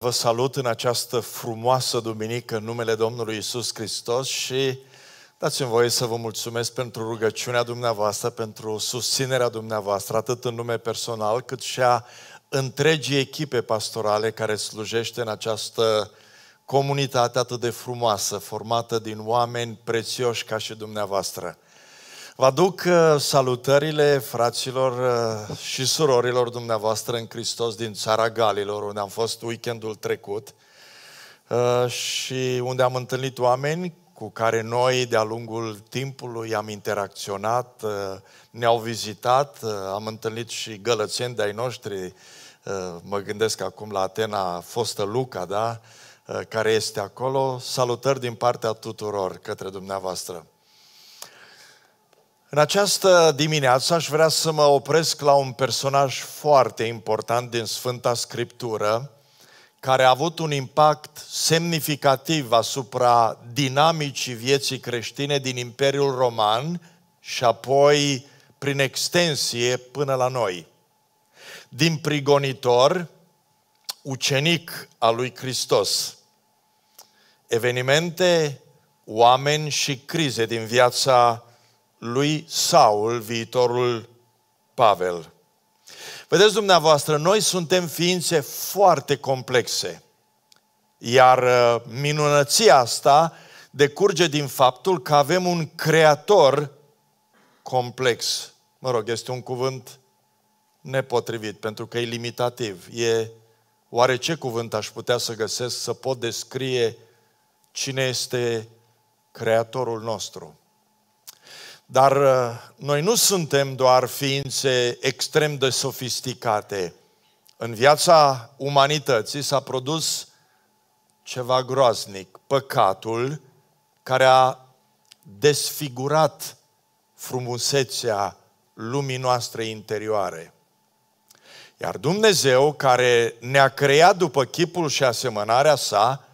Vă salut în această frumoasă duminică în numele Domnului Isus Hristos și dați-mi voie să vă mulțumesc pentru rugăciunea dumneavoastră, pentru susținerea dumneavoastră, atât în nume personal, cât și a întregii echipe pastorale care slujește în această comunitate atât de frumoasă, formată din oameni prețioși ca și dumneavoastră. Vă aduc uh, salutările fraților uh, și surorilor dumneavoastră în Hristos din țara Galilor, unde am fost weekendul trecut uh, și unde am întâlnit oameni cu care noi de-a lungul timpului am interacționat, ne-au vizitat, am întâlnit și gălățeni de-ai noștri, mă gândesc acum la Atena, fostă Luca, da? care este acolo. Salutări din partea tuturor către dumneavoastră. În această dimineață aș vrea să mă opresc la un personaj foarte important din Sfânta Scriptură, care a avut un impact semnificativ asupra dinamicii vieții creștine din Imperiul Roman și apoi, prin extensie, până la noi. Din prigonitor, ucenic al lui Hristos. Evenimente, oameni și crize din viața lui Saul, viitorul Pavel. Vedeți dumneavoastră, noi suntem ființe foarte complexe. Iar uh, minunăția asta decurge din faptul că avem un creator complex. Mă rog, este un cuvânt nepotrivit, pentru că e limitativ. E oare ce cuvânt aș putea să găsesc să pot descrie cine este creatorul nostru? Dar uh, noi nu suntem doar ființe extrem de sofisticate. În viața umanității s-a produs ceva groaznic, păcatul care a desfigurat frumusețea lumii noastre interioare. Iar Dumnezeu, care ne-a creat după chipul și asemănarea sa,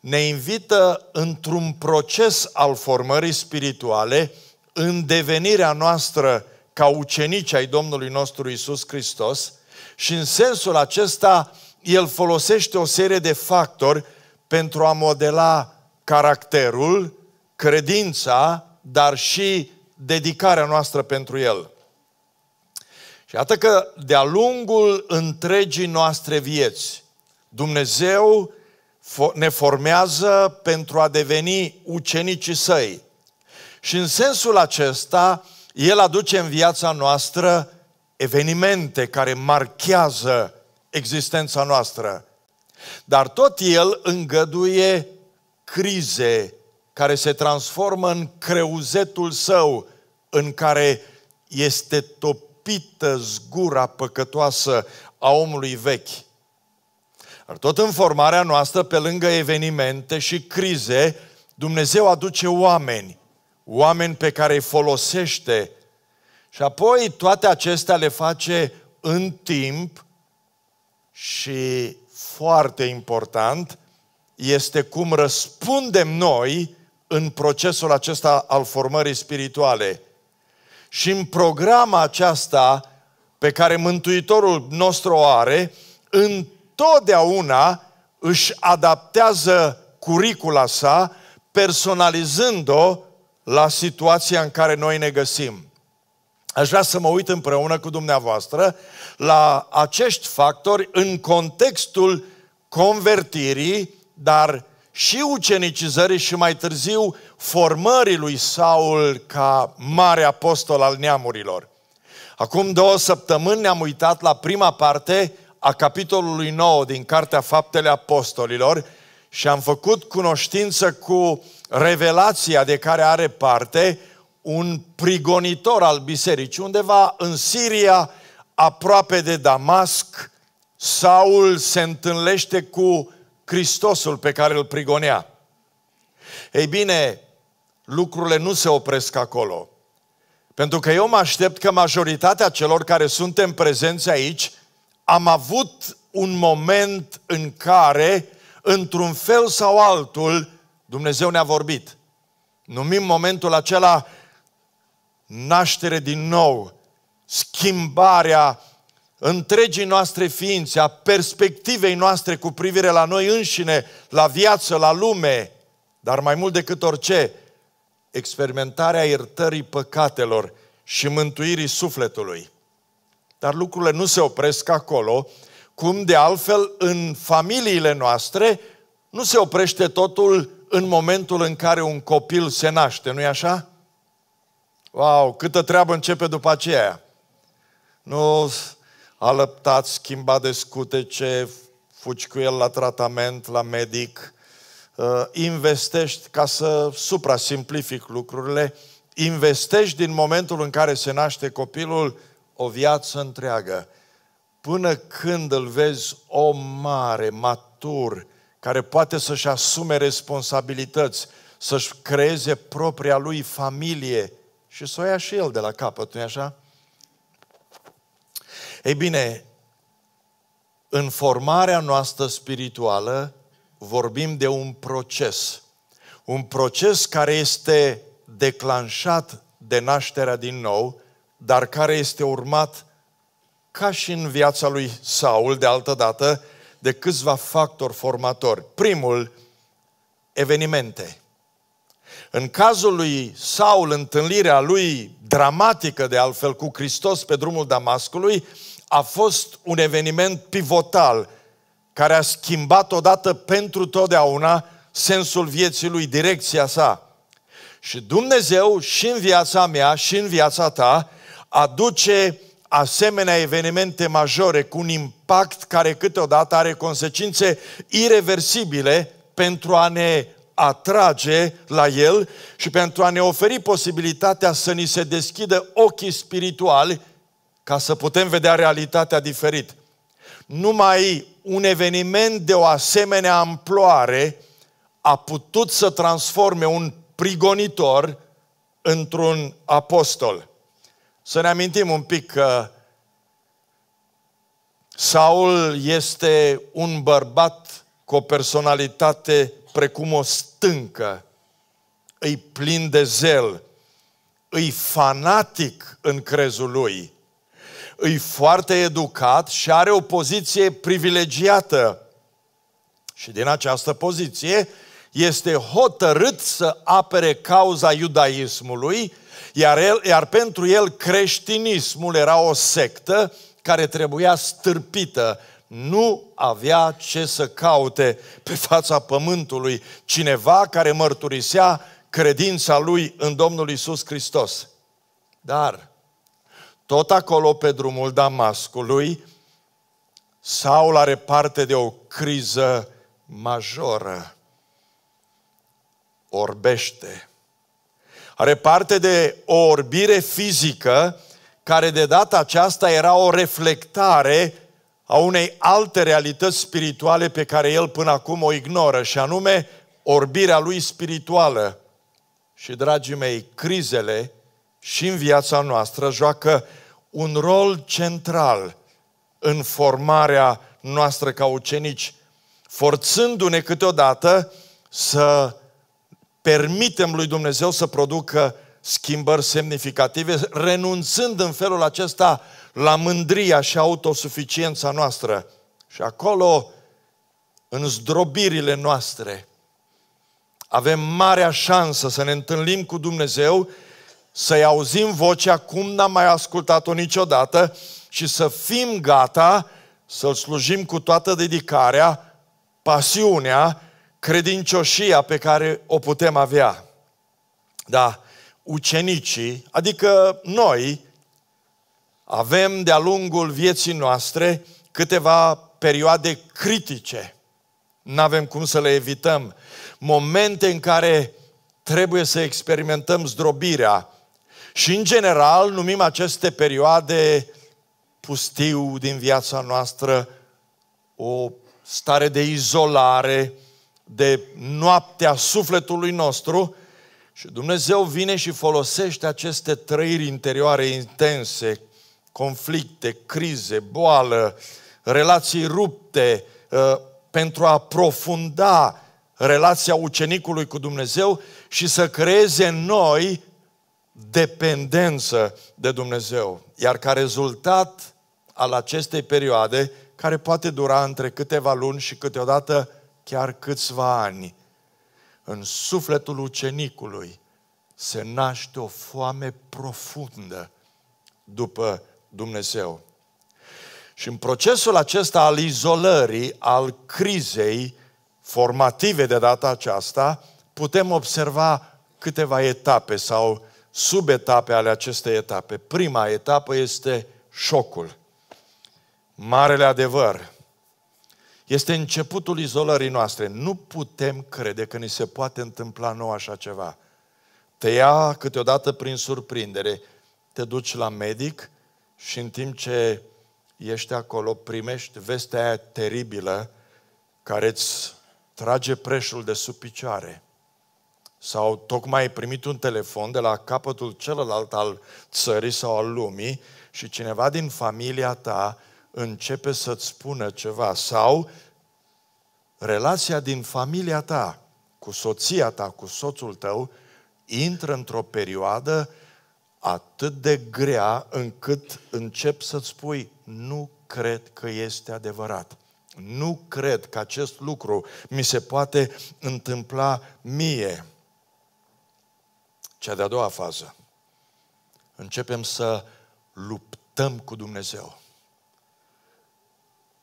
ne invită într-un proces al formării spirituale – în devenirea noastră ca ucenici ai Domnului nostru Isus Hristos și în sensul acesta el folosește o serie de factori pentru a modela caracterul, credința, dar și dedicarea noastră pentru el. Și atât că de-a lungul întregii noastre vieți, Dumnezeu ne formează pentru a deveni ucenicii săi. Și în sensul acesta, El aduce în viața noastră evenimente care marchează existența noastră. Dar tot El îngăduie crize care se transformă în creuzetul său, în care este topită zgura păcătoasă a omului vechi. Dar tot în formarea noastră, pe lângă evenimente și crize, Dumnezeu aduce oameni oameni pe care îi folosește și apoi toate acestea le face în timp și foarte important este cum răspundem noi în procesul acesta al formării spirituale. Și în programa aceasta pe care Mântuitorul nostru o are, întotdeauna își adaptează curicula sa, personalizând-o la situația în care noi ne găsim. Aș vrea să mă uit împreună cu dumneavoastră la acești factori în contextul convertirii, dar și ucenicizării și mai târziu formării lui Saul ca mare apostol al neamurilor. Acum două săptămâni ne-am uitat la prima parte a capitolului 9 din Cartea Faptele Apostolilor și am făcut cunoștință cu revelația de care are parte un prigonitor al bisericii, undeva în Siria, aproape de Damasc, Saul se întâlnește cu Hristosul pe care îl prigonea. Ei bine, lucrurile nu se opresc acolo. Pentru că eu mă aștept că majoritatea celor care suntem prezenți aici am avut un moment în care, într-un fel sau altul, Dumnezeu ne-a vorbit. Numim momentul acela naștere din nou, schimbarea întregii noastre ființe, a perspectivei noastre cu privire la noi înșine, la viață, la lume, dar mai mult decât orice, experimentarea iertării păcatelor și mântuirii sufletului. Dar lucrurile nu se opresc acolo, cum de altfel în familiile noastre nu se oprește totul în momentul în care un copil se naște, nu-i așa? Wow, câtă treabă începe după aceea. Nu alăptat, schimba de scutece, fuci cu el la tratament, la medic, uh, investești, ca să supra-simplific lucrurile, investești din momentul în care se naște copilul o viață întreagă, până când îl vezi om mare, matur, care poate să-și asume responsabilități, să-și creeze propria lui familie și să o ia și el de la capăt, nu așa? Ei bine, în formarea noastră spirituală vorbim de un proces. Un proces care este declanșat de nașterea din nou, dar care este urmat ca și în viața lui Saul de altă dată, de câțiva factori formatori. Primul, evenimente. În cazul lui Saul, întâlnirea lui dramatică de altfel cu Hristos pe drumul Damascului a fost un eveniment pivotal care a schimbat odată pentru totdeauna sensul vieții lui, direcția sa. Și Dumnezeu și în viața mea și în viața ta aduce asemenea evenimente majore cu un impact care câteodată are consecințe irreversibile pentru a ne atrage la El și pentru a ne oferi posibilitatea să ni se deschidă ochii spirituali ca să putem vedea realitatea diferit. Numai un eveniment de o asemenea amploare a putut să transforme un prigonitor într-un apostol. Să ne amintim un pic că Saul este un bărbat cu o personalitate precum o stâncă, îi plin de zel, îi fanatic în crezul lui, îi foarte educat și are o poziție privilegiată. Și din această poziție este hotărât să apere cauza iudaismului, iar, el, iar pentru el creștinismul era o sectă care trebuia stârpită. Nu avea ce să caute pe fața pământului cineva care mărturisea credința lui în Domnul Isus Hristos. Dar, tot acolo pe drumul Damascului, Saul are parte de o criză majoră. Orbește are parte de o orbire fizică care de data aceasta era o reflectare a unei alte realități spirituale pe care el până acum o ignoră, și anume orbirea lui spirituală. Și, dragii mei, crizele și în viața noastră joacă un rol central în formarea noastră ca ucenici, forțându-ne câteodată să permitem lui Dumnezeu să producă schimbări semnificative, renunțând în felul acesta la mândria și autosuficiența noastră. Și acolo, în zdrobirile noastre, avem marea șansă să ne întâlnim cu Dumnezeu, să-i auzim vocea cum n-am mai ascultat-o niciodată și să fim gata să-L slujim cu toată dedicarea, pasiunea credincioșia pe care o putem avea. Da, ucenicii, adică noi, avem de-a lungul vieții noastre câteva perioade critice. Nu avem cum să le evităm. Momente în care trebuie să experimentăm zdrobirea. Și în general numim aceste perioade pustiu din viața noastră, o stare de izolare, de noaptea sufletului nostru și Dumnezeu vine și folosește aceste trăiri interioare intense, conflicte, crize, boală, relații rupte, ă, pentru a profunda relația ucenicului cu Dumnezeu și să creeze în noi dependență de Dumnezeu. Iar ca rezultat al acestei perioade, care poate dura între câteva luni și câteodată chiar câțiva ani, în sufletul ucenicului se naște o foame profundă după Dumnezeu. Și în procesul acesta al izolării, al crizei formative de data aceasta, putem observa câteva etape sau subetape ale acestei etape. Prima etapă este șocul. Marele adevăr, este începutul izolării noastre. Nu putem crede că ni se poate întâmpla nou așa ceva. Te ia câteodată prin surprindere, te duci la medic și în timp ce ești acolo, primești vestea aia teribilă care îți trage preșul de sub picioare. Sau tocmai ai primit un telefon de la capătul celălalt al țării sau al lumii și cineva din familia ta începe să-ți spună ceva sau relația din familia ta, cu soția ta, cu soțul tău, intră într-o perioadă atât de grea încât încep să-ți spui nu cred că este adevărat. Nu cred că acest lucru mi se poate întâmpla mie. Cea de-a doua fază. Începem să luptăm cu Dumnezeu.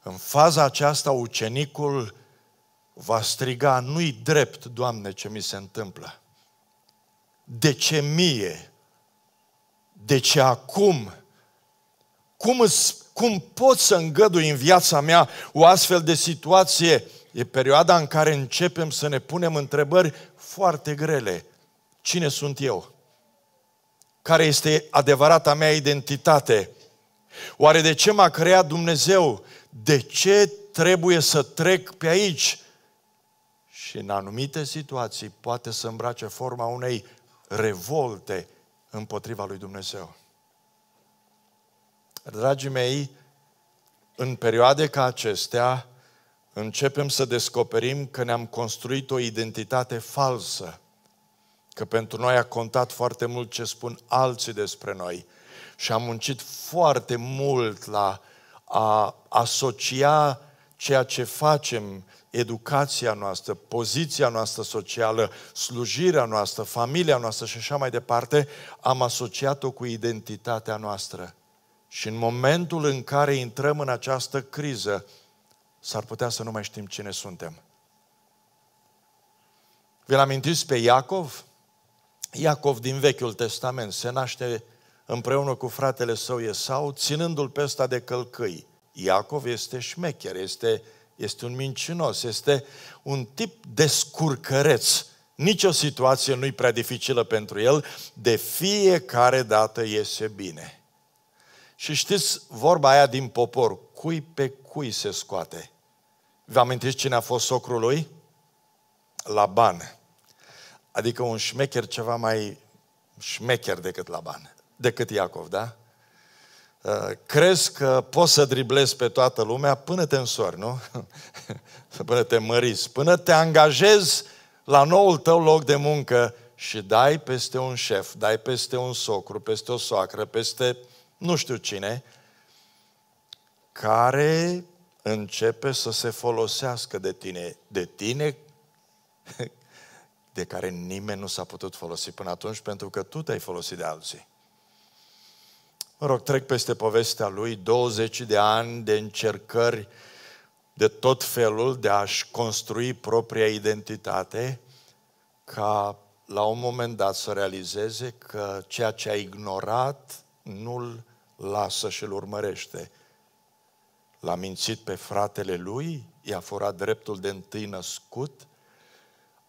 În faza aceasta, ucenicul va striga, nu-i drept, Doamne, ce mi se întâmplă. De ce mie? De ce acum? Cum, îți, cum pot să îngădui în viața mea o astfel de situație? E perioada în care începem să ne punem întrebări foarte grele. Cine sunt eu? Care este adevărata mea identitate? Oare de ce m-a creat Dumnezeu? de ce trebuie să trec pe aici. Și în anumite situații poate să îmbrace forma unei revolte împotriva lui Dumnezeu. Dragii mei, în perioade ca acestea, începem să descoperim că ne-am construit o identitate falsă, că pentru noi a contat foarte mult ce spun alții despre noi și am muncit foarte mult la uh, a asocia ceea ce facem, educația noastră, poziția noastră socială, slujirea noastră, familia noastră și așa mai departe, am asociat-o cu identitatea noastră. Și în momentul în care intrăm în această criză, s-ar putea să nu mai știm cine suntem. Vi-l amintiți pe Iacov? Iacov din Vechiul Testament se naște împreună cu fratele său Esau, ținându-l pe ăsta de călcâi. Iacov este șmecher, este, este un mincinos, este un tip scurcăreț. Nici o situație nu-i prea dificilă pentru el, de fiecare dată iese bine. Și știți vorba aia din popor, cui pe cui se scoate. Vă amintiți cine a fost socrul lui? ban. Adică un șmecher ceva mai șmecher decât ban decât Iacov, da? Uh, crezi că poți să driblezi pe toată lumea până te însori, nu? până te măriți, până te angajezi la noul tău loc de muncă și dai peste un șef, dai peste un socru, peste o soacră, peste nu știu cine, care începe să se folosească de tine, de tine de care nimeni nu s-a putut folosi până atunci pentru că tu te-ai folosit de alții. Mă rog, trec peste povestea lui, 20 de ani de încercări de tot felul de a-și construi propria identitate, ca la un moment dat să realizeze că ceea ce a ignorat nu-l lasă și l urmărește. L-a mințit pe fratele lui, i-a furat dreptul de întâi născut,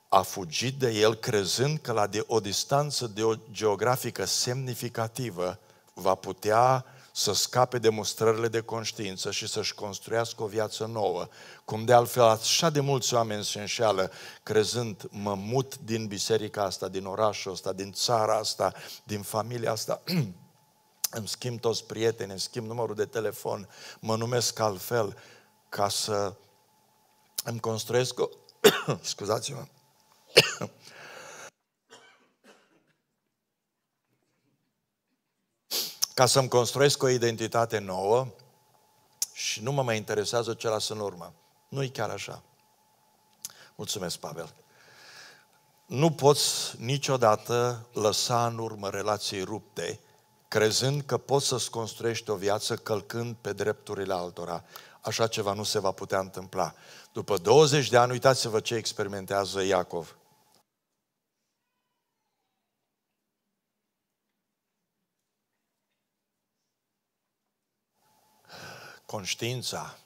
a fugit de el crezând că la de o distanță de o geografică semnificativă va putea să scape de mustrările de conștiință și să-și construiască o viață nouă. Cum de altfel așa de mulți oameni se înșeală crezând mă mut din biserica asta, din orașul ăsta, din țara asta, din familia asta. îmi schimb toți prietenii, îmi schimb numărul de telefon, mă numesc altfel ca să îmi construiesc o... scuzați-mă ca să-mi construiesc o identitate nouă și nu mă mai interesează ce las în urmă. nu e chiar așa. Mulțumesc, Pavel. Nu poți niciodată lăsa în urmă relații rupte, crezând că poți să-ți construiești o viață călcând pe drepturile altora. Așa ceva nu se va putea întâmpla. După 20 de ani, uitați-vă ce experimentează Iacov. Conștiința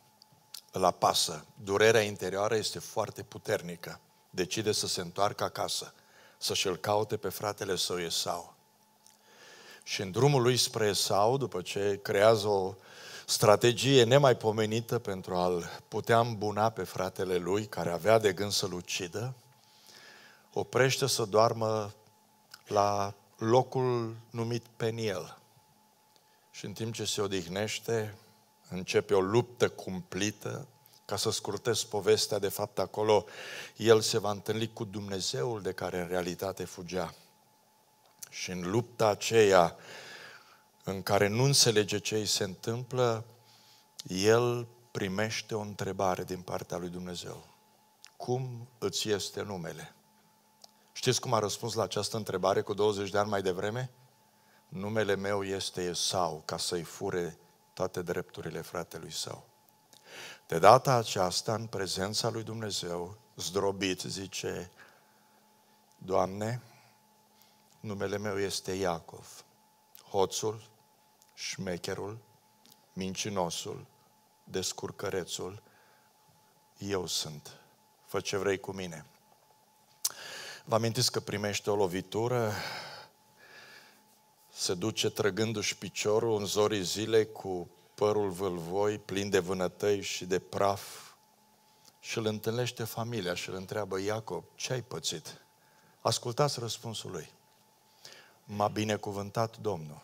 îl apasă. Durerea interioară este foarte puternică. Decide să se întoarcă acasă, să-și îl caute pe fratele său Esau. Și în drumul lui spre Esau, după ce creează o strategie nemaipomenită pentru a-l putea îmbuna pe fratele lui, care avea de gând să-l ucidă, oprește să doarmă la locul numit Peniel. Și în timp ce se odihnește, începe o luptă cumplită, ca să scurtez povestea, de fapt acolo el se va întâlni cu Dumnezeul de care în realitate fugea. Și în lupta aceea în care nu înțelege ce îi se întâmplă, el primește o întrebare din partea lui Dumnezeu. Cum îți este numele? Știți cum a răspuns la această întrebare cu 20 de ani mai devreme? Numele meu este sau ca să-i fure toate drepturile fratelui său. De data aceasta, în prezența lui Dumnezeu, zdrobit, zice, Doamne, numele meu este Iacov, hoțul, șmecherul, mincinosul, descurcărețul, eu sunt. Fă ce vrei cu mine. Vă amintiți că primește o lovitură, se duce trăgându-și piciorul în zorii zilei cu părul vâlvoi, plin de vânătăi și de praf, și îl întâlnește familia și îl întreabă, Iacob, ce ai pățit? Ascultați răspunsul lui. M-a binecuvântat Domnul.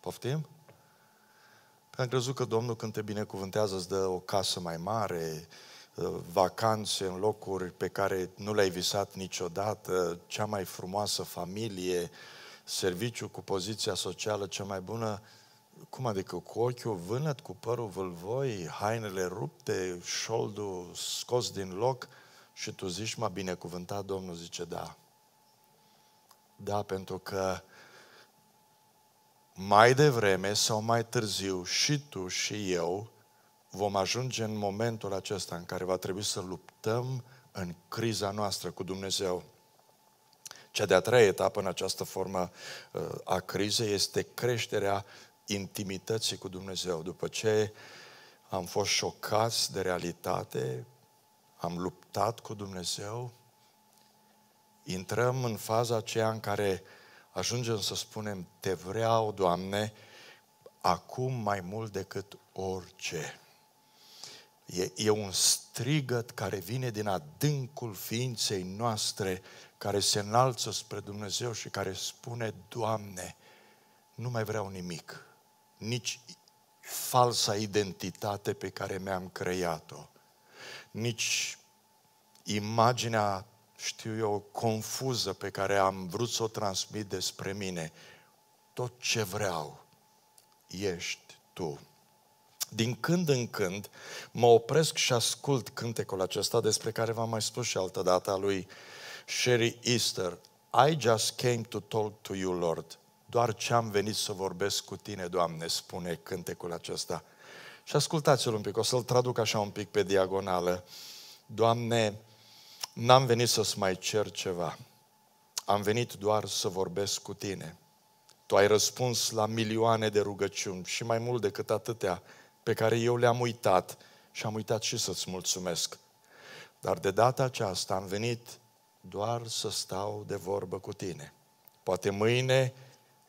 Poftim? Am crezut că Domnul când te binecuvântează îți dă o casă mai mare, ă, vacanțe în locuri pe care nu le-ai visat niciodată, cea mai frumoasă familie, serviciu cu poziția socială cea mai bună, cum adică cu ochiul vânăt, cu părul vâlvoi, hainele rupte, șoldul scos din loc și tu zici, m-a binecuvântat Domnul, zice da. Da, pentru că mai devreme sau mai târziu și tu și eu vom ajunge în momentul acesta în care va trebui să luptăm în criza noastră cu Dumnezeu. Cea de-a treia etapă în această formă uh, a crizei este creșterea intimității cu Dumnezeu. După ce am fost șocați de realitate, am luptat cu Dumnezeu, intrăm în faza aceea în care ajungem să spunem, te vreau, Doamne, acum mai mult decât orice. E, e un strigăt care vine din adâncul ființei noastre care se înalță spre Dumnezeu și care spune, Doamne, nu mai vreau nimic, nici falsa identitate pe care mi-am creat-o, nici imaginea, știu eu, confuză pe care am vrut să o transmit despre mine. Tot ce vreau ești Tu. Din când în când mă opresc și ascult cântecul acesta despre care v-am mai spus și altă dată a lui uh, Sherry Easter, I just came to talk to you, Lord. Doar ce am venit să vorbesc cu tine, Doamne, spune cântecul acesta. Și ascultați-l un pic, o să-l traduc așa un pic pe diagonală. Doamne, n-am venit să-ți mai cer ceva. Am venit doar să vorbesc cu tine. Tu ai răspuns la milioane de rugăciuni și mai mult decât atâtea pe care eu le-am uitat și am uitat și să-ți mulțumesc. Dar de data aceasta am venit doar să stau de vorbă cu tine. Poate mâine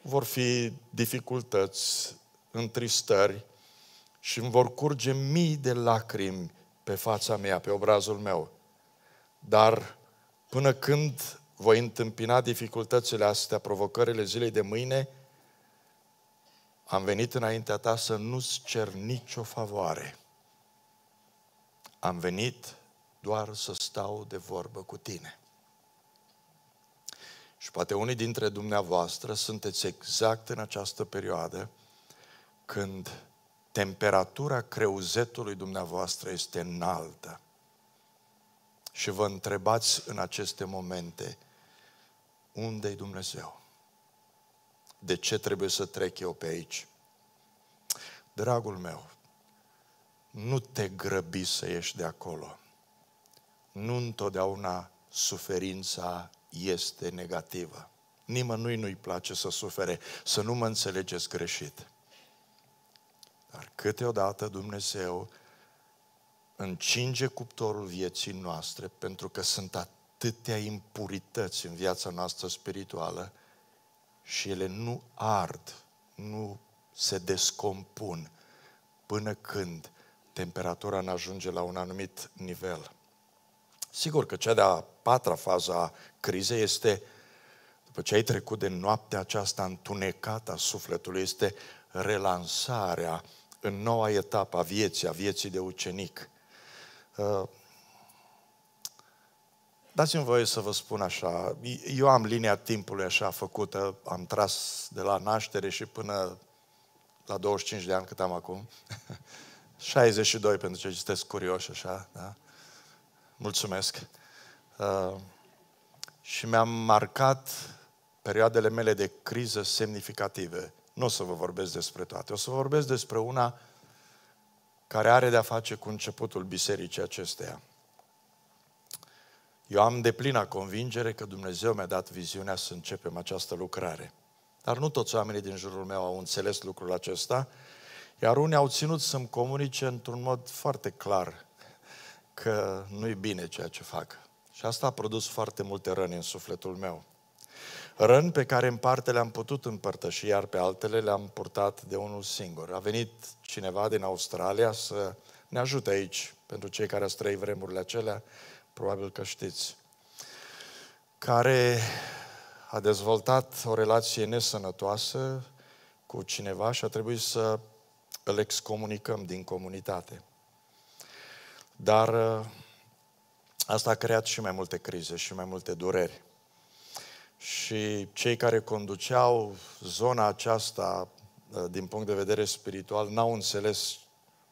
vor fi dificultăți, întristări și îmi vor curge mii de lacrimi pe fața mea, pe obrazul meu. Dar până când voi întâmpina dificultățile astea, provocările zilei de mâine, am venit înaintea ta să nu-ți cer nicio favoare. Am venit doar să stau de vorbă cu tine. Și poate unii dintre dumneavoastră sunteți exact în această perioadă când temperatura creuzetului dumneavoastră este înaltă. Și vă întrebați în aceste momente, unde e Dumnezeu? De ce trebuie să trec eu pe aici? Dragul meu, nu te grăbi să ieși de acolo. Nu întotdeauna suferința este negativă. Nimănui nu-i place să sufere, să nu mă înțelegeți greșit. Dar câteodată Dumnezeu încinge cuptorul vieții noastre pentru că sunt atâtea impurități în viața noastră spirituală și ele nu ard, nu se descompun până când temperatura nu ajunge la un anumit nivel. Sigur că cea de-a patra fază a crizei este, după ce ai trecut de noaptea aceasta întunecată a sufletului, este relansarea în noua etapă a vieții, a vieții de ucenic. Uh, dați-mi voie să vă spun așa, eu am linia timpului așa făcută, am tras de la naștere și până la 25 de ani cât am acum, 62 pentru cei ce sunteți curioși așa, da? Mulțumesc. Uh, și mi-am marcat perioadele mele de criză semnificative. Nu o să vă vorbesc despre toate, o să vă vorbesc despre una care are de-a face cu începutul bisericii acesteia. Eu am plină convingere că Dumnezeu mi-a dat viziunea să începem această lucrare. Dar nu toți oamenii din jurul meu au înțeles lucrul acesta, iar unii au ținut să-mi comunice într-un mod foarte clar că nu-i bine ceea ce fac. Și asta a produs foarte multe răni în sufletul meu. Răni pe care în parte le-am putut împărtăși, iar pe altele le-am purtat de unul singur. A venit cineva din Australia să ne ajute aici, pentru cei care au trăit vremurile acelea, probabil că știți, care a dezvoltat o relație nesănătoasă cu cineva și a trebuit să îl excomunicăm din comunitate. Dar uh, asta a creat și mai multe crize și mai multe dureri. Și cei care conduceau zona aceasta uh, din punct de vedere spiritual n-au înțeles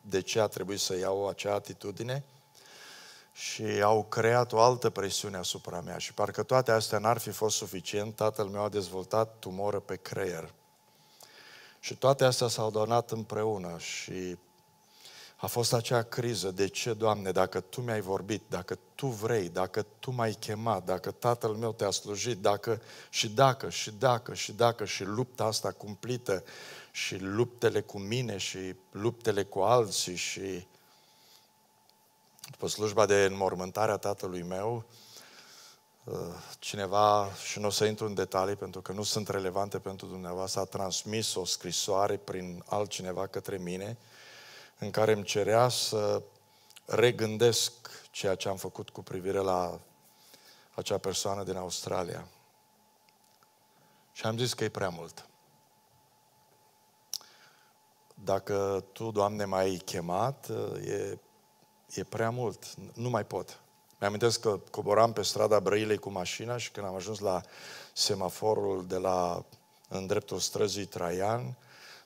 de ce a trebuit să iau acea atitudine și au creat o altă presiune asupra mea și parcă toate astea n-ar fi fost suficient, tatăl meu a dezvoltat tumoră pe creier. Și toate astea s-au donat împreună și a fost acea criză. De ce, Doamne, dacă Tu mi-ai vorbit, dacă Tu vrei, dacă Tu m-ai chemat, dacă Tatăl meu te-a slujit, dacă și dacă, și dacă, și dacă, și lupta asta cumplită, și luptele cu mine, și luptele cu alții, și după slujba de înmormântare a tatălui meu, uh, cineva, și nu o să intru în detalii pentru că nu sunt relevante pentru dumneavoastră, a transmis o scrisoare prin altcineva către mine, în care îmi cerea să regândesc ceea ce am făcut cu privire la acea persoană din Australia. Și am zis că e prea mult. Dacă Tu, Doamne, m-ai chemat, e, e prea mult. Nu mai pot. Mi-amintesc că coboram pe strada Brăilei cu mașina și când am ajuns la semaforul de la, în dreptul străzii Traian,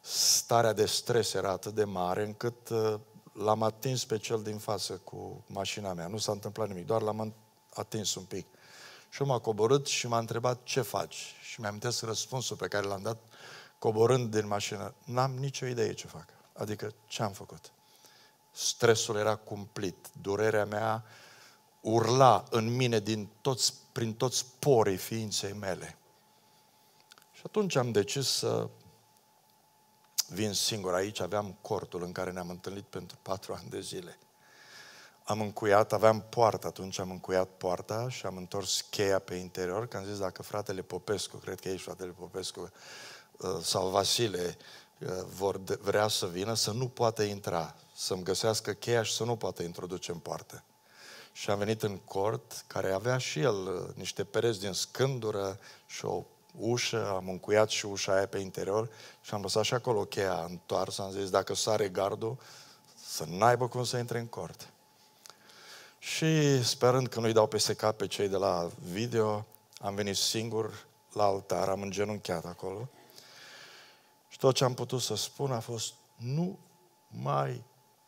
starea de stres era atât de mare încât uh, l-am atins pe cel din față cu mașina mea. Nu s-a întâmplat nimic, doar l-am atins un pic. Și m-a coborât și m-a întrebat ce faci. Și mi-am inteles răspunsul pe care l-am dat coborând din mașină. N-am nicio idee ce fac. Adică ce am făcut. Stresul era cumplit. Durerea mea urla în mine din toți, prin toți porii ființei mele. Și atunci am decis să vin singur. Aici aveam cortul în care ne-am întâlnit pentru patru ani de zile. Am încuiat, aveam poarta atunci, am încuiat poarta și am întors cheia pe interior, că am zis dacă fratele Popescu, cred că ești fratele Popescu, uh, sau Vasile, uh, vor vrea să vină, să nu poată intra, să-mi găsească cheia și să nu poată introduce în poartă. Și am venit în cort, care avea și el uh, niște pereți din scândură și o ușă, am încuiat și ușa aia pe interior și am lăsat și acolo cheia întoarsă. Am zis, dacă sare gardul, să n-aibă cum să intre în cort. Și sperând că nu-i dau peste cap pe cei de la video, am venit singur la altar, am îngenunchiat acolo. Și tot ce am putut să spun a fost, nu mai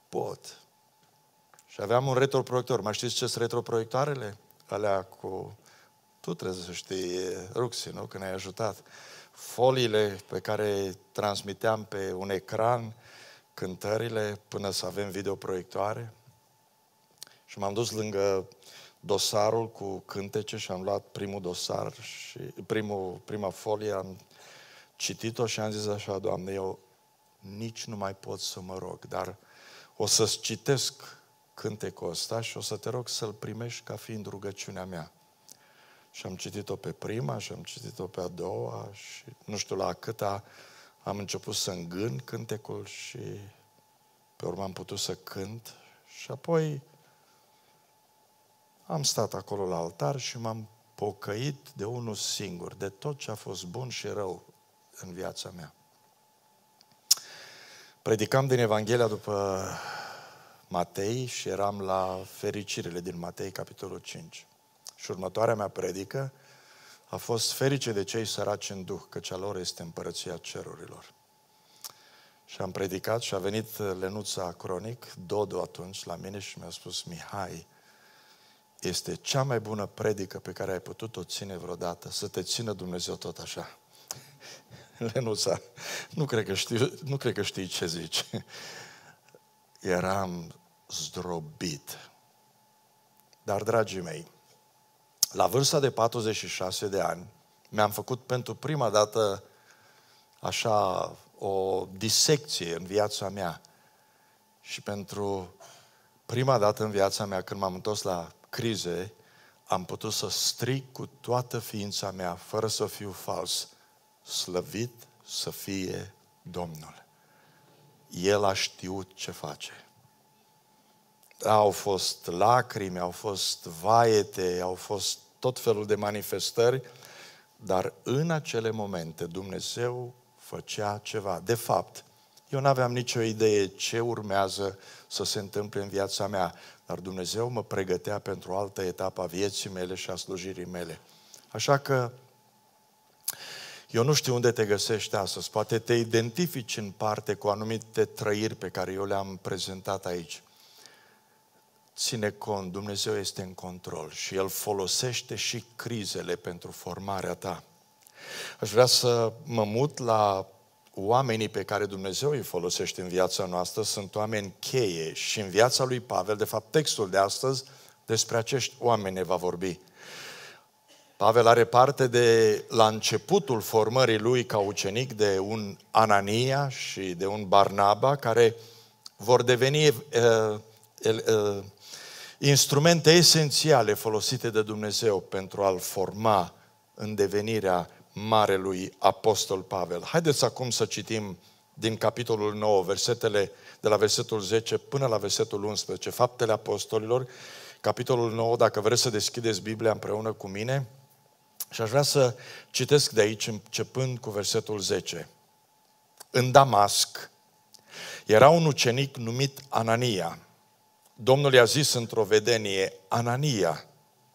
pot. Și aveam un retroproiector. Mai știți ce sunt retroproiectoarele? Alea cu tu trebuie să știi, Ruxi, nu? Că ne-ai ajutat. Foliile pe care transmiteam pe un ecran, cântările, până să avem videoproiectoare. Și m-am dus lângă dosarul cu cântece și am luat primul dosar și primul, prima folie, am citit-o și am zis așa, Doamne, eu nici nu mai pot să mă rog, dar o să-ți citesc cântecul ăsta și o să te rog să-l primești ca fiind rugăciunea mea. Și am citit-o pe prima și am citit-o pe a doua și nu știu la câta am început să îngân cântecul și pe urmă am putut să cânt și apoi am stat acolo la altar și m-am pocăit de unul singur, de tot ce a fost bun și rău în viața mea. Predicam din Evanghelia după Matei și eram la fericirile din Matei, capitolul 5. Și următoarea mea predică a fost ferice de cei săraci în duh, căci cea lor este împărăția cerurilor. Și am predicat și a venit Lenuța Cronic, Dodo atunci, la mine și mi-a spus, Mihai, este cea mai bună predică pe care ai putut-o ține vreodată, să te țină Dumnezeu tot așa. Lenuța, nu cred că știi? nu cred că știi ce zici. Eram zdrobit. Dar, dragii mei, la vârsta de 46 de ani, mi-am făcut pentru prima dată așa o disecție în viața mea. Și pentru prima dată în viața mea, când m-am întors la crize, am putut să stric cu toată ființa mea, fără să fiu fals, slăvit să fie Domnul. El a știut ce face. Au fost lacrimi, au fost vaete, au fost tot felul de manifestări, dar în acele momente Dumnezeu făcea ceva. De fapt, eu nu aveam nicio idee ce urmează să se întâmple în viața mea, dar Dumnezeu mă pregătea pentru o altă etapă a vieții mele și a slujirii mele. Așa că eu nu știu unde te găsești astăzi, poate te identifici în parte cu anumite trăiri pe care eu le-am prezentat aici ține cont, Dumnezeu este în control și El folosește și crizele pentru formarea ta. Aș vrea să mă mut la oamenii pe care Dumnezeu îi folosește în viața noastră, sunt oameni cheie și în viața lui Pavel, de fapt textul de astăzi, despre acești oameni ne va vorbi. Pavel are parte de, la începutul formării lui ca ucenic, de un Anania și de un Barnaba, care vor deveni uh, el, uh, instrumente esențiale folosite de Dumnezeu pentru a-l forma în devenirea Marelui Apostol Pavel. Haideți acum să citim din capitolul 9, versetele de la versetul 10 până la versetul 11, Faptele Apostolilor, capitolul 9, dacă vreți să deschideți Biblia împreună cu mine, și aș vrea să citesc de aici, începând cu versetul 10. În Damasc era un ucenic numit Anania, Domnul i-a zis într-o vedenie, Anania,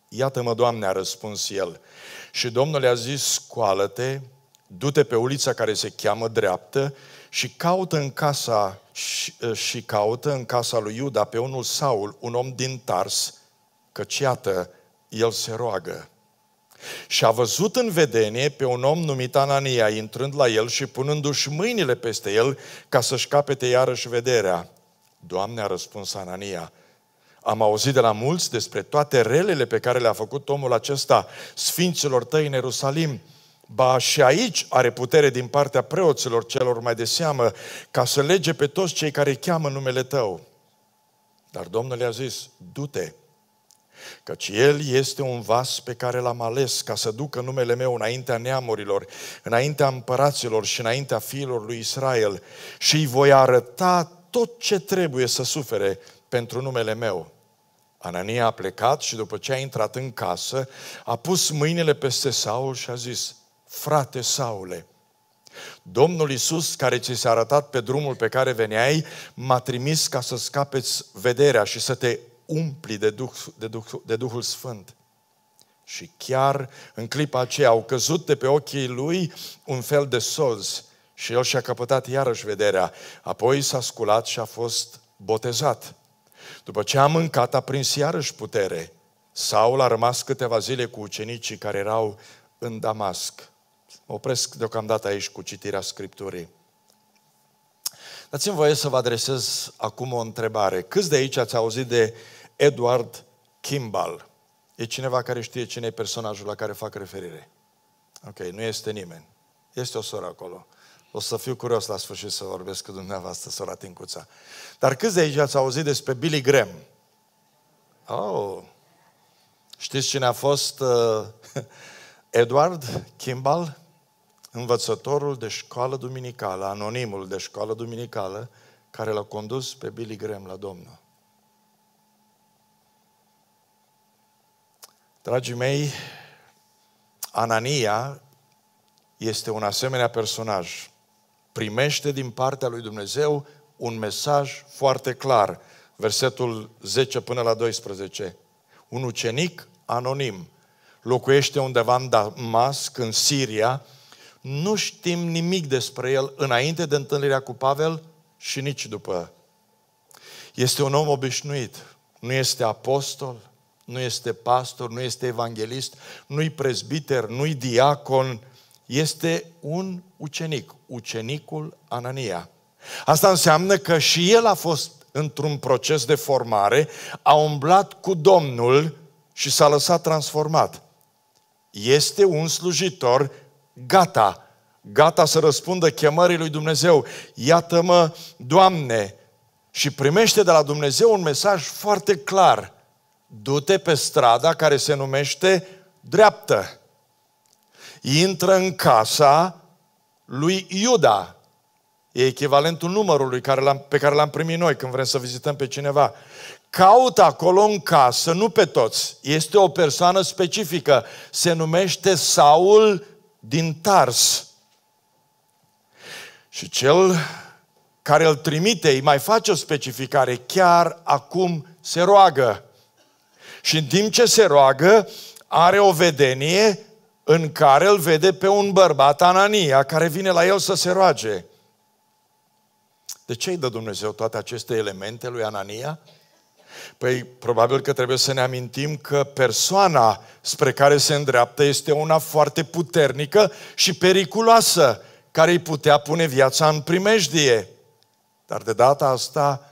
iată-mă, Doamne, a răspuns el. Și Domnul i-a zis, scoală-te, du-te pe ulița care se cheamă dreaptă și caută în casa și, ă, și caută în casa lui Iuda pe unul Saul, un om din Tars, căci iată, el se roagă. Și a văzut în vedenie pe un om numit Anania intrând la el și punându-și mâinile peste el ca să-și capete iarăși vederea. Doamne, a răspuns Anania, am auzit de la mulți despre toate relele pe care le-a făcut omul acesta sfinților tăi în Ierusalim. Ba și aici are putere din partea preoților celor mai de seamă ca să lege pe toți cei care cheamă numele tău. Dar Domnul i a zis, du-te, căci el este un vas pe care l-am ales ca să ducă numele meu înaintea neamurilor, înaintea împăraților și înaintea fiilor lui Israel și îi voi arăta tot ce trebuie să sufere pentru numele meu. Anania a plecat și după ce a intrat în casă, a pus mâinile peste Saul și a zis, frate Saule, Domnul Iisus care ți s-a arătat pe drumul pe care veneai, m-a trimis ca să scapeți vederea și să te umpli de, Duh, de, Duh, de Duhul Sfânt. Și chiar în clipa aceea au căzut de pe ochii lui un fel de solzi și el și-a căpătat iarăși vederea. Apoi s-a sculat și a fost botezat. După ce a mâncat, a prins iarăși putere. Saul a rămas câteva zile cu ucenicii care erau în Damasc. Opresc deocamdată aici cu citirea Scripturii. Dați-mi voie să vă adresez acum o întrebare. Câți de aici ați auzit de Edward Kimball? E cineva care știe cine e personajul la care fac referire? Ok, nu este nimeni. Este o soră acolo. O să fiu curios la sfârșit să vorbesc cu dumneavoastră, sora Tincuța. Dar câți de aici ați auzit despre Billy Graham? Oh! Știți cine a fost uh, Edward Kimball? Învățătorul de școală duminicală, anonimul de școală duminicală, care l-a condus pe Billy Graham la Domnul. Dragii mei, Anania este un asemenea personaj primește din partea lui Dumnezeu un mesaj foarte clar. Versetul 10 până la 12. Un ucenic anonim locuiește undeva în Damasc, în Siria, nu știm nimic despre el înainte de întâlnirea cu Pavel și nici după. Este un om obișnuit, nu este apostol, nu este pastor, nu este evanghelist, nu-i prezbiter, nu-i diacon, este un ucenic, ucenicul Anania. Asta înseamnă că și el a fost într-un proces de formare, a umblat cu Domnul și s-a lăsat transformat. Este un slujitor gata, gata să răspundă chemării lui Dumnezeu. Iată-mă, Doamne! Și primește de la Dumnezeu un mesaj foarte clar. Du-te pe strada care se numește dreaptă intră în casa lui Iuda. E echivalentul numărului care l-am, pe care l-am primit noi când vrem să vizităm pe cineva. Caută acolo în casă, nu pe toți. Este o persoană specifică. Se numește Saul din Tars. Și cel care îl trimite îi mai face o specificare. Chiar acum se roagă. Și în timp ce se roagă, are o vedenie în care îl vede pe un bărbat, Anania, care vine la el să se roage. De ce îi dă Dumnezeu toate aceste elemente lui Anania? Păi probabil că trebuie să ne amintim că persoana spre care se îndreaptă este una foarte puternică și periculoasă, care îi putea pune viața în primejdie. Dar de data asta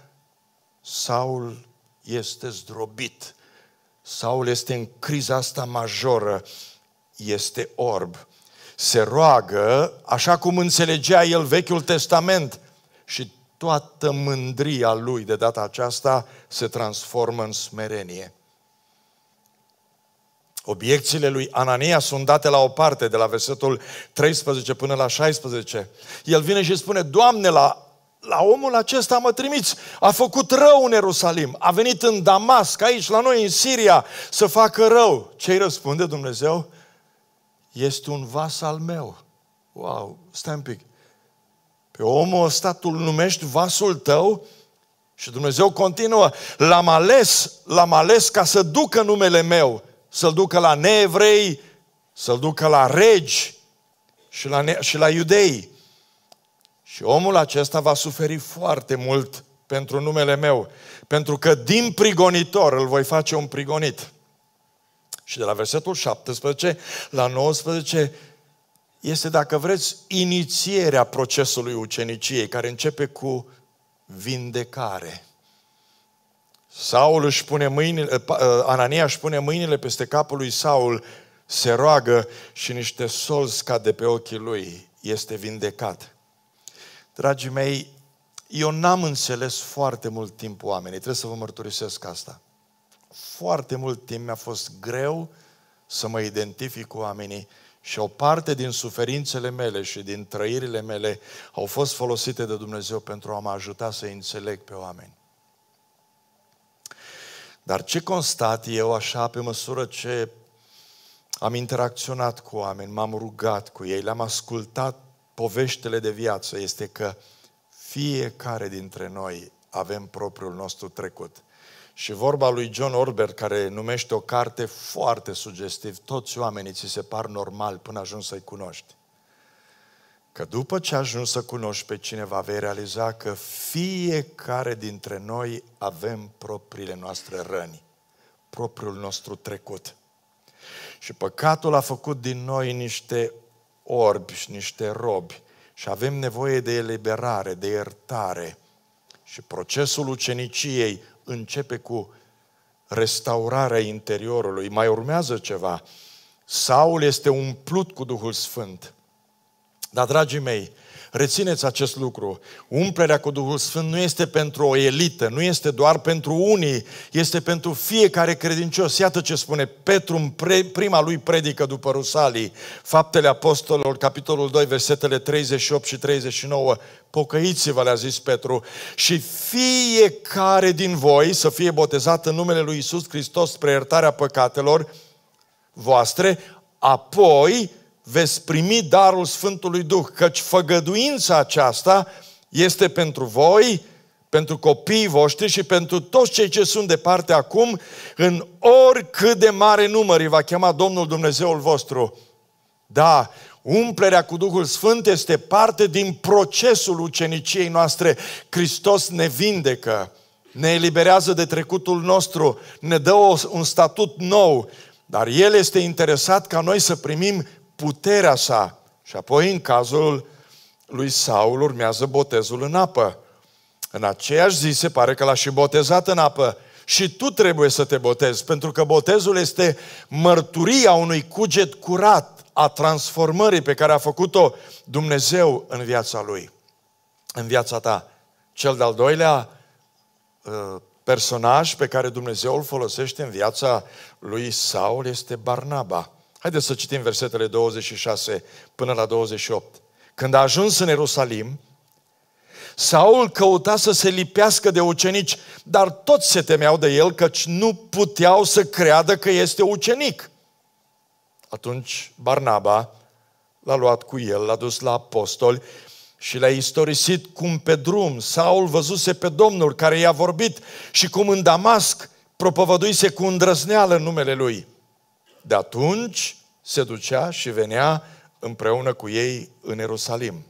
Saul este zdrobit. Saul este în criza asta majoră este orb. Se roagă așa cum înțelegea el Vechiul Testament și toată mândria lui de data aceasta se transformă în smerenie. Obiecțiile lui Anania sunt date la o parte, de la versetul 13 până la 16. El vine și spune, Doamne, la, la omul acesta mă trimiți, a făcut rău în Ierusalim, a venit în Damasc, aici la noi, în Siria, să facă rău. Ce-i răspunde Dumnezeu? Este un vas al meu. Wow, stai un pic. Pe omul ăsta tu numești vasul tău și Dumnezeu continuă. L-am ales, l-am ales ca să ducă numele meu, să-l ducă la neevrei, să-l ducă la regi și la, ne- și la iudei. Și omul acesta va suferi foarte mult pentru numele meu, pentru că din prigonitor îl voi face un prigonit. Și de la versetul 17 la 19 este, dacă vreți, inițierea procesului uceniciei, care începe cu vindecare. Saul își pune mâinile, eh, eh, Anania își pune mâinile peste capul lui Saul, se roagă și niște solzi scad de pe ochii lui. Este vindecat. Dragii mei, eu n-am înțeles foarte mult timp oamenii, trebuie să vă mărturisesc asta foarte mult timp mi-a fost greu să mă identific cu oamenii și o parte din suferințele mele și din trăirile mele au fost folosite de Dumnezeu pentru a mă ajuta să înțeleg pe oameni. Dar ce constat eu așa pe măsură ce am interacționat cu oameni, m-am rugat cu ei, le-am ascultat poveștile de viață, este că fiecare dintre noi avem propriul nostru trecut. Și vorba lui John Orber, care numește o carte foarte sugestiv, toți oamenii ți se par normal până ajungi să-i cunoști. Că după ce ajungi să cunoști pe cineva, vei realiza că fiecare dintre noi avem propriile noastre răni, propriul nostru trecut. Și păcatul a făcut din noi niște orbi și niște robi și avem nevoie de eliberare, de iertare. Și procesul uceniciei începe cu restaurarea interiorului. Mai urmează ceva. Saul este umplut cu Duhul Sfânt. Dar, dragii mei, Rețineți acest lucru. Umplerea cu Duhul Sfânt nu este pentru o elită, nu este doar pentru unii, este pentru fiecare credincios. Iată ce spune Petru în pre, prima lui predică după Rusalii, Faptele Apostolilor, capitolul 2, versetele 38 și 39. Pocăiți-vă, le-a zis Petru, și fiecare din voi să fie botezat în numele lui Isus Hristos spre iertarea păcatelor voastre, apoi veți primi darul Sfântului Duh, căci făgăduința aceasta este pentru voi, pentru copiii voștri și pentru toți cei ce sunt departe acum, în oricât de mare număr îi va chema Domnul Dumnezeul vostru. Da, umplerea cu Duhul Sfânt este parte din procesul uceniciei noastre. Hristos ne vindecă, ne eliberează de trecutul nostru, ne dă un statut nou, dar El este interesat ca noi să primim puterea sa. Și apoi, în cazul lui Saul, urmează botezul în apă. În aceeași zi se pare că l-a și botezat în apă. Și tu trebuie să te botezi, pentru că botezul este mărturia unui cuget curat a transformării pe care a făcut-o Dumnezeu în viața lui, în viața ta. Cel de-al doilea uh, personaj pe care Dumnezeu îl folosește în viața lui Saul este Barnaba. Haideți să citim versetele 26 până la 28. Când a ajuns în Ierusalim, Saul căuta să se lipească de ucenici, dar toți se temeau de el căci nu puteau să creadă că este ucenic. Atunci Barnaba l-a luat cu el, l-a dus la apostoli și le-a istorisit cum pe drum Saul văzuse pe Domnul care i-a vorbit și cum în Damasc propovăduise cu îndrăzneală numele lui – de atunci se ducea și venea împreună cu ei în Ierusalim.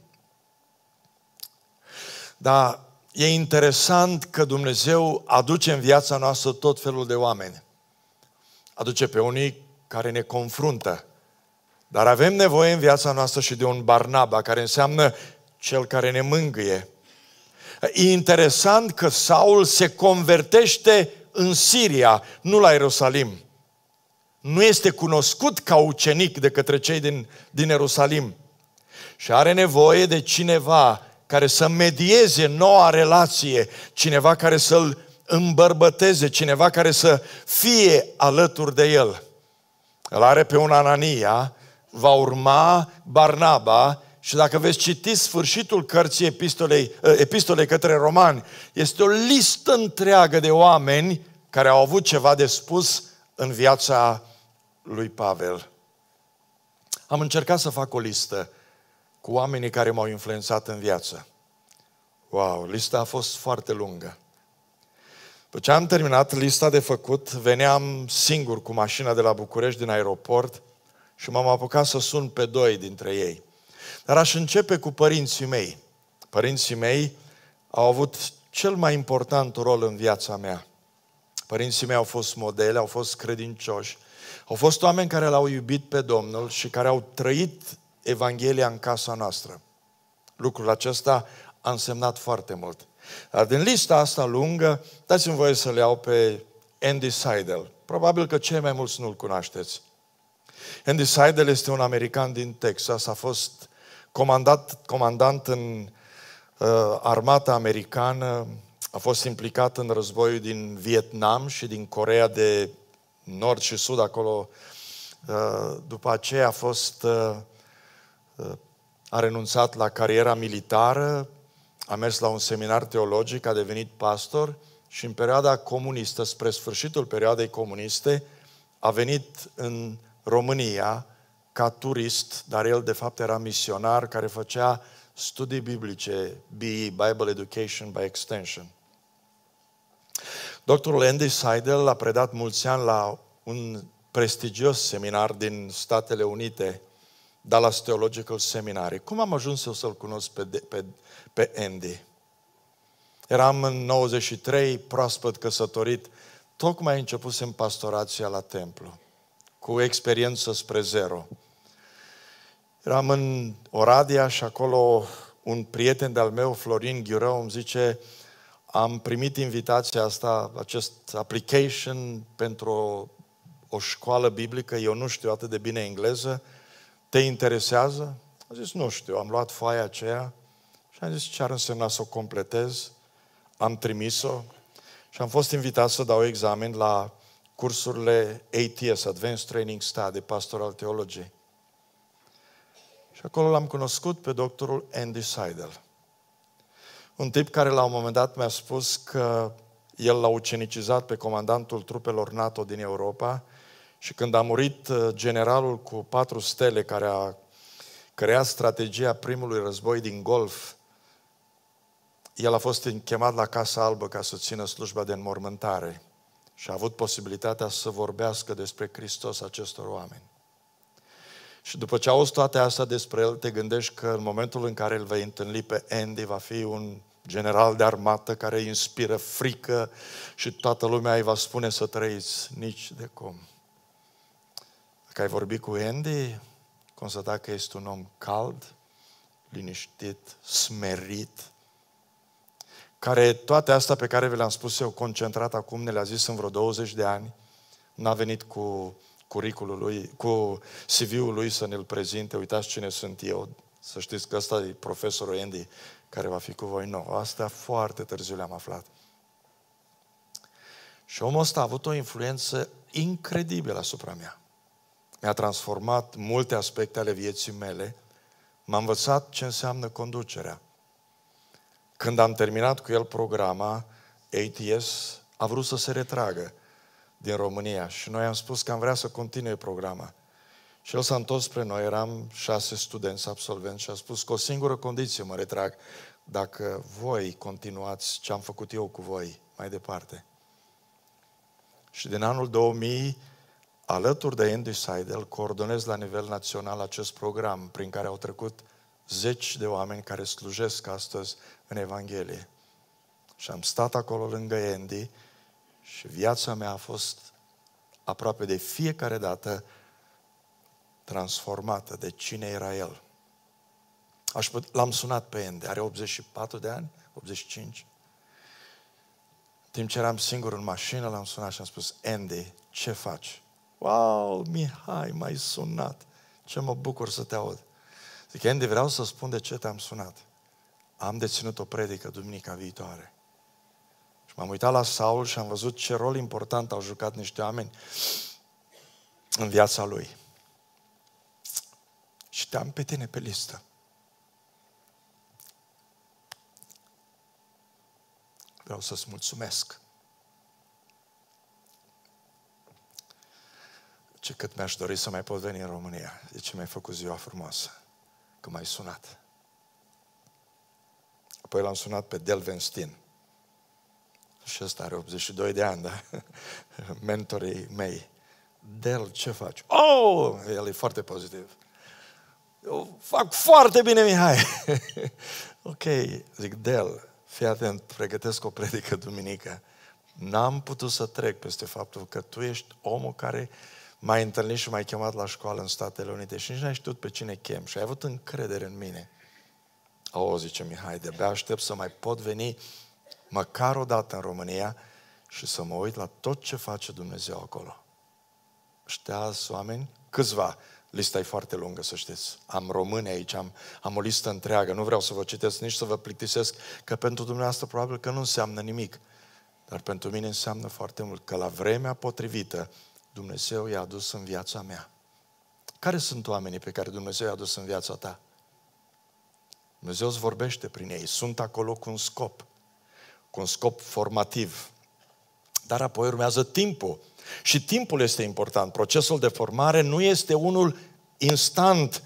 Dar e interesant că Dumnezeu aduce în viața noastră tot felul de oameni. Aduce pe unii care ne confruntă. Dar avem nevoie în viața noastră și de un Barnaba, care înseamnă cel care ne mângâie. E interesant că Saul se convertește în Siria, nu la Ierusalim nu este cunoscut ca ucenic de către cei din, din Ierusalim și are nevoie de cineva care să medieze noua relație, cineva care să-l îmbărbăteze, cineva care să fie alături de el. Îl are pe un Anania, va urma Barnaba și dacă veți citi sfârșitul cărții epistolei, ă, epistolei către romani, este o listă întreagă de oameni care au avut ceva de spus în viața lui Pavel. Am încercat să fac o listă cu oamenii care m-au influențat în viață. Wow, lista a fost foarte lungă. După ce am terminat lista de făcut, veneam singur cu mașina de la București din aeroport și m-am apucat să sun pe doi dintre ei. Dar aș începe cu părinții mei. Părinții mei au avut cel mai important rol în viața mea. Părinții mei au fost modele, au fost credincioși, au fost oameni care l-au iubit pe Domnul și care au trăit Evanghelia în casa noastră. Lucrul acesta a însemnat foarte mult. Dar din lista asta lungă, dați-mi voie să le iau pe Andy Seidel. Probabil că cei mai mulți nu-l cunoașteți. Andy Seidel este un american din Texas, a fost comandat, comandant în uh, armata americană, a fost implicat în războiul din Vietnam și din Corea de nord și sud acolo. Uh, după aceea a fost, uh, uh, a renunțat la cariera militară, a mers la un seminar teologic, a devenit pastor și în perioada comunistă, spre sfârșitul perioadei comuniste, a venit în România ca turist, dar el de fapt era misionar care făcea studii biblice, BE, Bible Education by Extension. Doctorul Andy Seidel a predat mulți ani la un prestigios seminar din Statele Unite, Dallas Theological Seminary. Cum am ajuns eu să-l cunosc pe, pe, pe Andy? Eram în 93, proaspăt căsătorit, tocmai începusem pastorația la templu, cu experiență spre zero. Eram în Oradia și acolo un prieten de-al meu, Florin Ghirău, îmi zice, am primit invitația asta, acest application pentru o, o școală biblică, eu nu știu atât de bine engleză, te interesează? Am zis, nu știu, am luat foaia aceea și am zis ce ar însemna să o completez, am trimis-o și am fost invitat să dau examen la cursurile ATS, Advanced Training Study, Pastoral Theology. Și acolo l-am cunoscut pe doctorul Andy Seidel. Un tip care la un moment dat mi-a spus că el l-a ucenicizat pe comandantul trupelor NATO din Europa și când a murit uh, generalul cu patru stele care a creat strategia primului război din Golf, el a fost chemat la Casa Albă ca să țină slujba de înmormântare și a avut posibilitatea să vorbească despre Hristos acestor oameni. Și după ce auzi toate astea despre el, te gândești că în momentul în care îl vei întâlni pe Andy, va fi un general de armată care îi inspiră frică și toată lumea îi va spune să trăiți nici de cum. Dacă ai vorbit cu Andy, constata că este un om cald, liniștit, smerit, care toate astea pe care vi le-am spus eu concentrat acum, ne le-a zis în vreo 20 de ani, n-a venit cu Curiculul lui, cu CV-ul lui să ne-l prezinte. Uitați cine sunt eu. Să știți că ăsta e profesorul Andy care va fi cu voi nou. Asta foarte târziu le-am aflat. Și omul ăsta a avut o influență incredibilă asupra mea. Mi-a transformat multe aspecte ale vieții mele. M-a învățat ce înseamnă conducerea. Când am terminat cu el programa, ATS a vrut să se retragă din România și noi am spus că am vrea să continue programa. Și el s-a întors spre noi, eram șase studenți absolvenți și a spus că o singură condiție mă retrag, dacă voi continuați ce am făcut eu cu voi mai departe. Și din anul 2000, alături de Andy Seidel, coordonez la nivel național acest program prin care au trecut zeci de oameni care slujesc astăzi în Evanghelie. Și am stat acolo lângă Andy și viața mea a fost aproape de fiecare dată transformată de cine era el. Aș put, l-am sunat pe Ende, are 84 de ani, 85. Timp ce eram singur în mașină, l-am sunat și am spus, Andy, ce faci? Wow, Mihai, m-ai sunat. Ce mă bucur să te aud. Zic, Andy, vreau să spun de ce te-am sunat. Am deținut o predică duminica viitoare. Și m-am uitat la Saul și am văzut ce rol important au jucat niște oameni în viața lui. Și te-am pe tine pe listă. Vreau să-ți mulțumesc. Ce cât mi-aș dori să mai pot veni în România. De ce mi-ai făcut ziua frumoasă? Că m-ai sunat. Apoi l-am sunat pe Delvenstein și ăsta are 82 de ani, da? mentorii mei, Del, ce faci? Oh! El e foarte pozitiv. Eu fac foarte bine, Mihai. ok, zic, Del, fii atent, pregătesc o predică duminică. N-am putut să trec peste faptul că tu ești omul care m-ai întâlnit și m-ai chemat la școală în Statele Unite și nici n-ai știut pe cine chem și ai avut încredere în mine. O, oh, zice Mihai, de-abia aștept să mai pot veni măcar o dată în România și să mă uit la tot ce face Dumnezeu acolo. Știați, oameni? Câțiva. Lista e foarte lungă, să știți. Am români aici, am, am o listă întreagă. Nu vreau să vă citesc, nici să vă plictisesc, că pentru dumneavoastră probabil că nu înseamnă nimic. Dar pentru mine înseamnă foarte mult că la vremea potrivită Dumnezeu i-a adus în viața mea. Care sunt oamenii pe care Dumnezeu i-a adus în viața ta? Dumnezeu îți vorbește prin ei, sunt acolo cu un scop cu un scop formativ. Dar apoi urmează timpul. Și timpul este important. Procesul de formare nu este unul instant.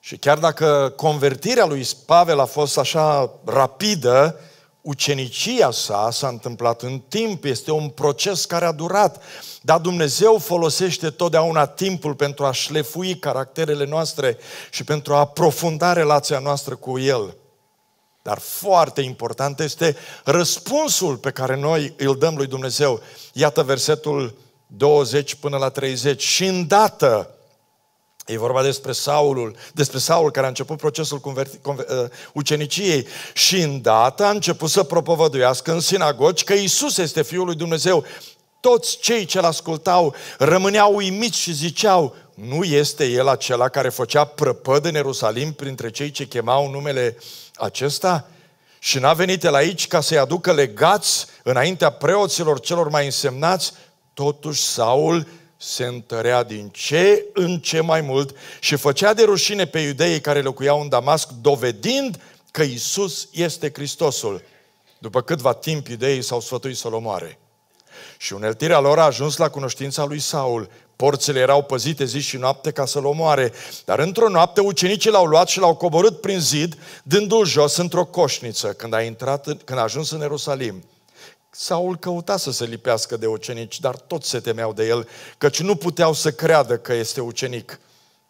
Și chiar dacă convertirea lui Pavel a fost așa rapidă, ucenicia sa s-a întâmplat în timp, este un proces care a durat. Dar Dumnezeu folosește totdeauna timpul pentru a șlefui caracterele noastre și pentru a aprofunda relația noastră cu El. Dar foarte important este răspunsul pe care noi îl dăm lui Dumnezeu. Iată versetul 20 până la 30. Și îndată, e vorba despre Saulul, despre Saul care a început procesul converti, conver, uh, uceniciei și îndată a început să propovăduiască în sinagogi că Isus este Fiul lui Dumnezeu. Toți cei ce-l ascultau rămâneau uimiți și ziceau, nu este el acela care făcea prăpăd în Ierusalim printre cei ce chemau numele uh, acesta și n-a venit el aici ca să-i aducă legați înaintea preoților celor mai însemnați, totuși Saul se întărea din ce în ce mai mult și făcea de rușine pe iudeii care locuiau în Damasc, dovedind că Isus este Hristosul. După câtva timp, iudeii s-au sfătuit să-l omoare. Și uneltirea lor a ajuns la cunoștința lui Saul, Porțile erau păzite zi și noapte ca să-l omoare. Dar într-o noapte ucenicii l-au luat și l-au coborât prin zid, dându-l jos într-o coșniță, când a, intrat în, când a ajuns în Ierusalim. Saul căuta să se lipească de ucenici, dar toți se temeau de el, căci nu puteau să creadă că este ucenic.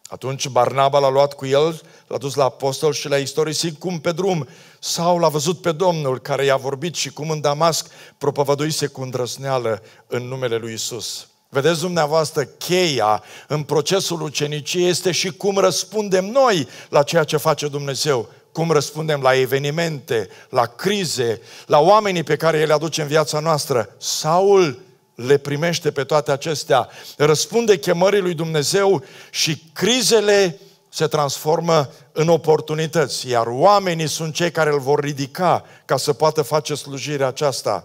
Atunci Barnaba l-a luat cu el, l-a dus la apostol și l-a istorisit cum pe drum. Saul a văzut pe Domnul care i-a vorbit și cum în Damasc propovăduise cu îndrăzneală în numele lui Isus. Vedeți dumneavoastră, cheia în procesul uceniciei este și cum răspundem noi la ceea ce face Dumnezeu. Cum răspundem la evenimente, la crize, la oamenii pe care le aduce în viața noastră. Saul le primește pe toate acestea, răspunde chemării lui Dumnezeu și crizele se transformă în oportunități, iar oamenii sunt cei care îl vor ridica ca să poată face slujirea aceasta.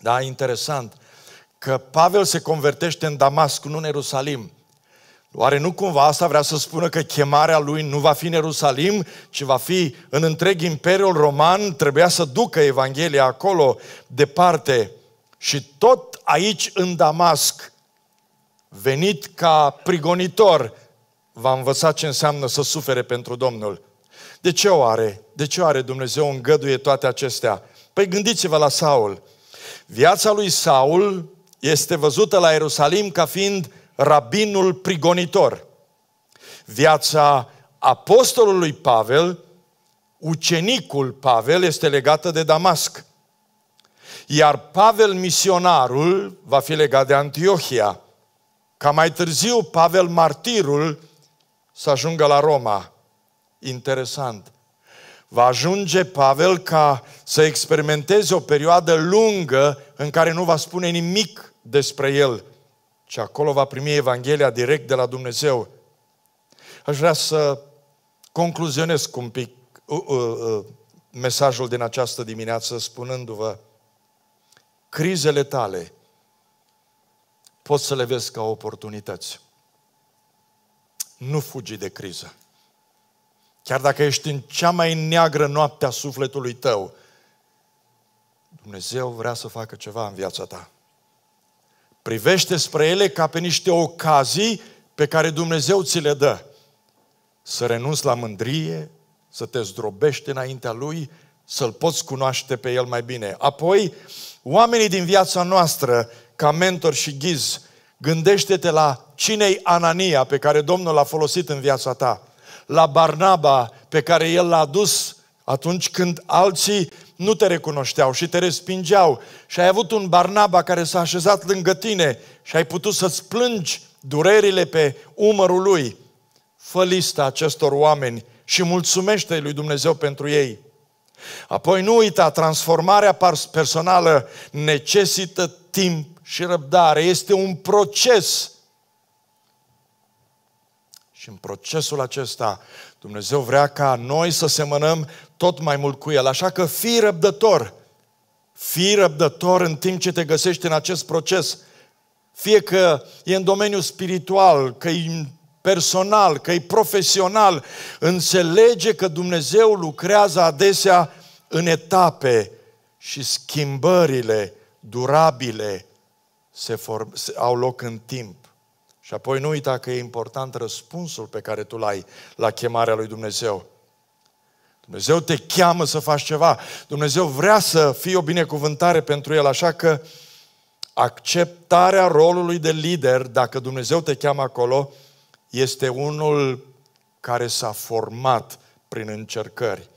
Da, interesant că Pavel se convertește în Damasc, nu în Ierusalim. Oare nu cumva asta vrea să spună că chemarea lui nu va fi în Ierusalim, ci va fi în întreg Imperiul Roman? Trebuia să ducă Evanghelia acolo, departe. Și tot aici, în Damasc, venit ca prigonitor, va învăța ce înseamnă să sufere pentru Domnul. De ce o are? De ce o are Dumnezeu îngăduie toate acestea? Păi gândiți-vă la Saul. Viața lui Saul este văzută la Ierusalim ca fiind rabinul prigonitor. Viața apostolului Pavel, ucenicul Pavel, este legată de Damasc. Iar Pavel misionarul va fi legat de Antiohia. Ca mai târziu, Pavel martirul să ajungă la Roma. Interesant. Va ajunge Pavel ca să experimenteze o perioadă lungă în care nu va spune nimic despre el, ci acolo va primi Evanghelia direct de la Dumnezeu. Aș vrea să concluzionez un pic uh, uh, uh, mesajul din această dimineață spunându-vă crizele tale poți să le vezi ca oportunități. Nu fugi de criză. Chiar dacă ești în cea mai neagră noapte a sufletului tău, Dumnezeu vrea să facă ceva în viața ta. Privește spre ele ca pe niște ocazii pe care Dumnezeu ți le dă. Să renunți la mândrie, să te zdrobești înaintea Lui, să-L poți cunoaște pe El mai bine. Apoi, oamenii din viața noastră, ca mentor și ghiz, gândește-te la cinei Anania pe care Domnul l-a folosit în viața ta, la Barnaba pe care El l-a adus atunci când alții nu te recunoșteau și te respingeau și ai avut un Barnaba care s-a așezat lângă tine și ai putut să-ți plângi durerile pe umărul lui. Fă lista acestor oameni și mulțumește lui Dumnezeu pentru ei. Apoi nu uita, transformarea personală necesită timp și răbdare. Este un proces și în procesul acesta, Dumnezeu vrea ca noi să semănăm tot mai mult cu El. Așa că fii răbdător. Fii răbdător în timp ce te găsești în acest proces. Fie că e în domeniul spiritual, că e personal, că e profesional. Înțelege că Dumnezeu lucrează adesea în etape și schimbările durabile se form- au loc în timp. Și apoi nu uita că e important răspunsul pe care tu l-ai la chemarea lui Dumnezeu. Dumnezeu te cheamă să faci ceva. Dumnezeu vrea să fii o binecuvântare pentru El, așa că acceptarea rolului de lider, dacă Dumnezeu te cheamă acolo, este unul care s-a format prin încercări.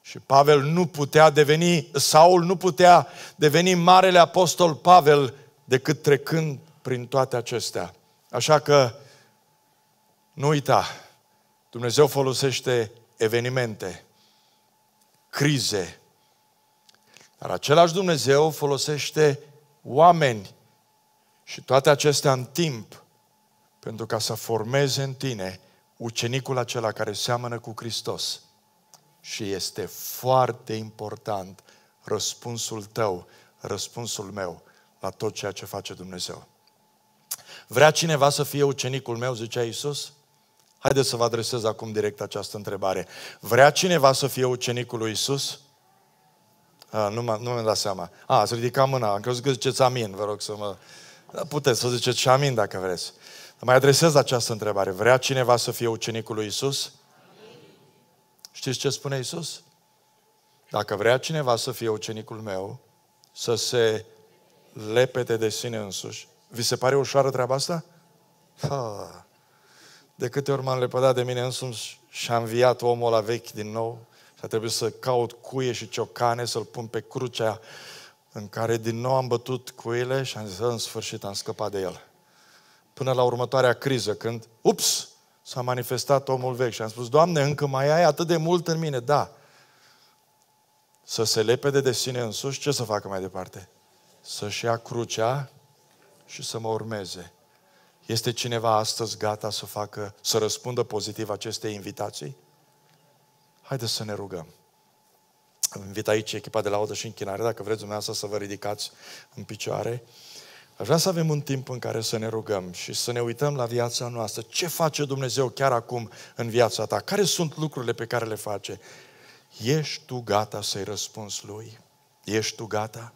Și Pavel nu putea deveni, Saul nu putea deveni marele apostol Pavel decât trecând prin toate acestea. Așa că nu uita, Dumnezeu folosește evenimente, crize, dar același Dumnezeu folosește oameni și toate acestea în timp pentru ca să formeze în tine ucenicul acela care seamănă cu Hristos. Și este foarte important răspunsul tău, răspunsul meu la tot ceea ce face Dumnezeu. Vrea cineva să fie ucenicul meu, zicea Iisus? Haideți să vă adresez acum direct această întrebare. Vrea cineva să fie ucenicul lui Iisus? A, nu, m- nu mi-am dat seama. A, ați ridicat mâna. Am crezut că ziceți amin. Vă rog să mă... Da, puteți să ziceți și amin dacă vreți. Mai adresez această întrebare. Vrea cineva să fie ucenicul lui Isus? Știți ce spune Isus? Dacă vrea cineva să fie ucenicul meu, să se lepete de sine însuși, vi se pare ușoară treaba asta? Ha. De câte ori m-am lepădat de mine însumi și am viat omul la vechi din nou și a trebuit să caut cuie și ciocane, să-l pun pe crucea în care din nou am bătut cuile și am zis, în sfârșit am scăpat de el. Până la următoarea criză, când, ups, s-a manifestat omul vechi și am spus, Doamne, încă mai ai atât de mult în mine, da. Să se lepede de sine însuși, ce să facă mai departe? Să-și ia crucea și să mă urmeze. Este cineva astăzi gata să facă, să răspundă pozitiv acestei invitații? Haideți să ne rugăm. Am invit aici echipa de laudă și închinare, dacă vreți dumneavoastră să vă ridicați în picioare. Aș vrea să avem un timp în care să ne rugăm și să ne uităm la viața noastră. Ce face Dumnezeu chiar acum în viața ta? Care sunt lucrurile pe care le face? Ești tu gata să-i răspunzi lui? Ești tu gata?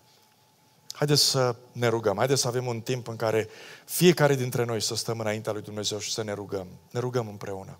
Haideți să ne rugăm, haideți să avem un timp în care fiecare dintre noi să stăm înaintea lui Dumnezeu și să ne rugăm. Ne rugăm împreună.